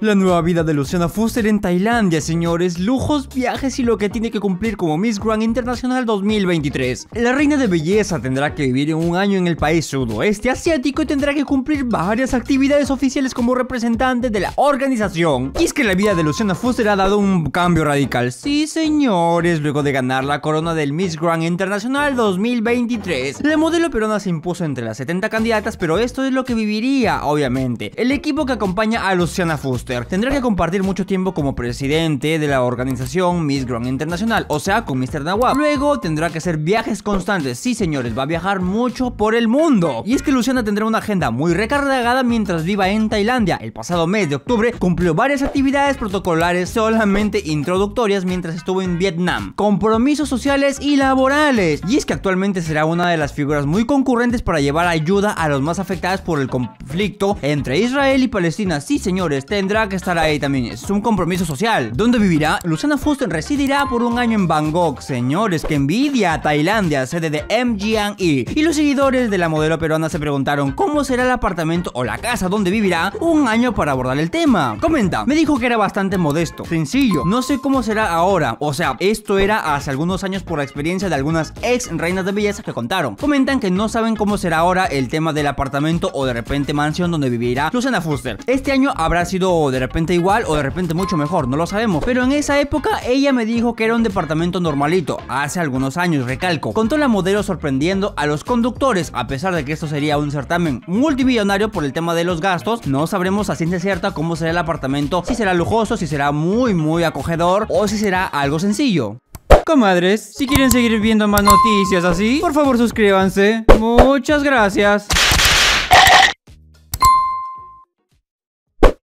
La nueva vida de Luciana Fuster en Tailandia, señores, lujos, viajes y lo que tiene que cumplir como Miss Grand Internacional 2023. La reina de belleza tendrá que vivir un año en el país sudoeste asiático y tendrá que cumplir varias actividades oficiales como representante de la organización. Y es que la vida de Luciana Fuster ha dado un cambio radical. Sí, señores, luego de ganar la corona del Miss Grand Internacional 2023. La modelo peruana se impuso entre las 70 candidatas, pero esto es lo que viviría, obviamente, el equipo que acompaña a Luciana Fuster tendrá que compartir mucho tiempo como presidente de la organización Miss Grand Internacional, o sea, con Mr. Nawab. Luego tendrá que hacer viajes constantes. Sí, señores, va a viajar mucho por el mundo. Y es que Luciana tendrá una agenda muy recargada mientras viva en Tailandia. El pasado mes de octubre cumplió varias actividades protocolares solamente introductorias mientras estuvo en Vietnam. Compromisos sociales y laborales. Y es que actualmente será una de las figuras muy concurrentes para llevar ayuda a los más afectados por el conflicto entre Israel y Palestina. Sí, señores, tendrá que estar ahí también. Es un compromiso social. ¿Dónde vivirá? Luciana Fuster residirá por un año en Bangkok. Señores, que envidia Tailandia, sede de MGE. Y los seguidores de la modelo peruana se preguntaron cómo será el apartamento o la casa donde vivirá un año para abordar el tema. Comenta, me dijo que era bastante modesto, sencillo. No sé cómo será ahora. O sea, esto era hace algunos años por la experiencia de algunas ex reinas de belleza que contaron. Comentan que no saben cómo será ahora el tema del apartamento o de repente mansión donde vivirá Luciana Fuster, Este año habrá sido de repente igual o de repente mucho mejor, no lo sabemos. Pero en esa época ella me dijo que era un departamento normalito, hace algunos años, recalco. Contó la modelo sorprendiendo a los conductores, a pesar de que esto sería un certamen multimillonario por el tema de los gastos, no sabremos a de cierta cómo será el apartamento, si será lujoso, si será muy muy acogedor o si será algo sencillo. Comadres, si quieren seguir viendo más noticias así, por favor suscríbanse. Muchas gracias.